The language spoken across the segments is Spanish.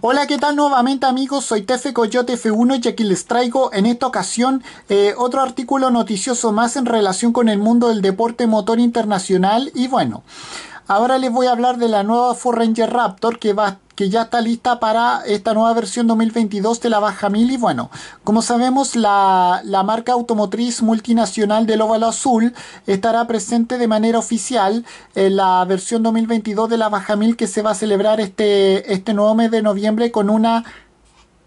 Hola, ¿qué tal nuevamente amigos? Soy Tefe Coyote F1 y aquí les traigo en esta ocasión eh, otro artículo noticioso más en relación con el mundo del deporte motor internacional y bueno, Ahora les voy a hablar de la nueva Ford Ranger Raptor que, va, que ya está lista para esta nueva versión 2022 de la Baja 1000 Y bueno, como sabemos, la, marca automotriz multinacional del óvalo azul estará presente de manera oficial en la versión 2022 de la Baja 1000 que se va a celebrar este, este nuevo mes de noviembre con una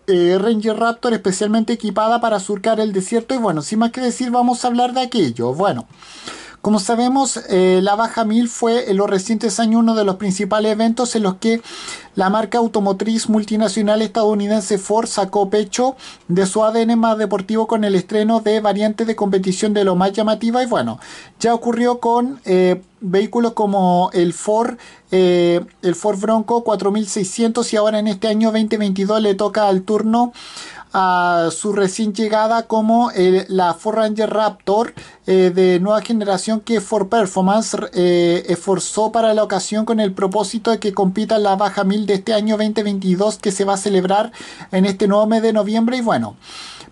eh, Ranger Raptor especialmente equipada para surcar el desierto. Y bueno, sin más que decir, vamos a hablar de aquello. Bueno. Como sabemos, eh, la Baja 1000 fue en los recientes años uno de los principales eventos en los que la marca automotriz multinacional estadounidense Ford sacó pecho de su ADN más deportivo con el estreno de variantes de competición de lo más llamativa y bueno, ya ocurrió con eh, vehículos como el Ford, eh, el Ford Bronco 4600 y ahora en este año 2022 le toca al turno a su recién llegada como la Forranger Ranger Raptor eh, de nueva generación que For Performance eh, esforzó para la ocasión con el propósito de que compita la baja 1000 de este año 2022 que se va a celebrar en este nuevo mes de noviembre y bueno,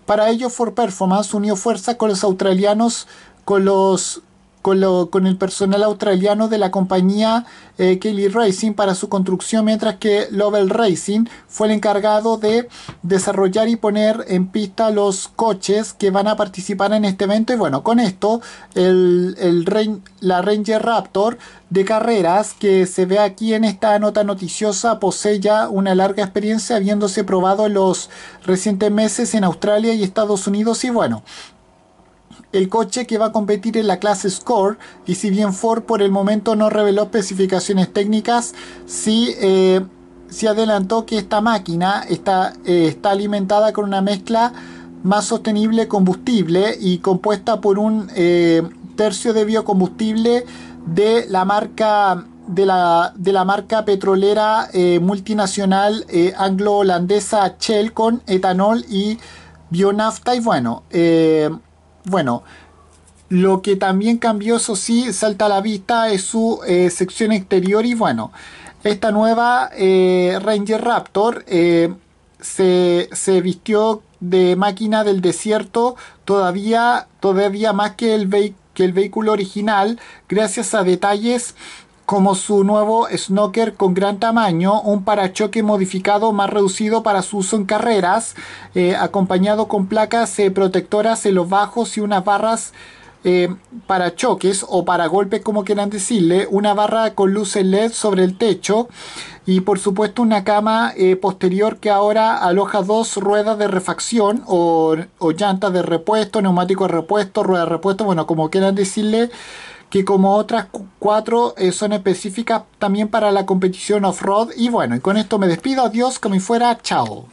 para ello For Performance unió fuerza con los australianos con los con, con el personal australiano de la compañía eh, Kelly Racing para su construcción, mientras que Lovell Racing fue el encargado de desarrollar y poner en pista los coches que van a participar en este evento. Y bueno, con esto, el, la Ranger Raptor de carreras que se ve aquí en esta nota noticiosa posee ya una larga experiencia habiéndose probado los recientes meses en Australia y Estados Unidos y bueno, el coche que va a competir en la clase Score y si bien Ford por el momento no reveló especificaciones técnicas, sí, eh, adelantó que esta máquina está, eh, está alimentada con una mezcla más sostenible combustible y compuesta por un eh, tercio de biocombustible de la marca de la, marca petrolera eh, multinacional anglo-holandesa Shell con etanol y bionafta y bueno bueno, lo que también cambió, eso sí, salta a la vista, es su eh, sección exterior y bueno, esta nueva eh, Ranger Raptor eh, se, vistió de máquina del desierto todavía, todavía más que el, que el vehículo original, gracias a detalles como su nuevo snooker con gran tamaño, un parachoque modificado más reducido para su uso en carreras, eh, acompañado con placas eh, protectoras en los bajos y unas barras eh, para choques o para golpes, como quieran decirle, una barra con luces LED sobre el techo y por supuesto una cama posterior que ahora aloja dos ruedas de refacción o, llanta llantas de repuesto, neumático de repuesto, rueda de repuesto, bueno, como quieran decirle que como otras cuatro eh, son específicas también para la competición off-road. Y bueno, y con esto me despido, adiós, como fuera, chao.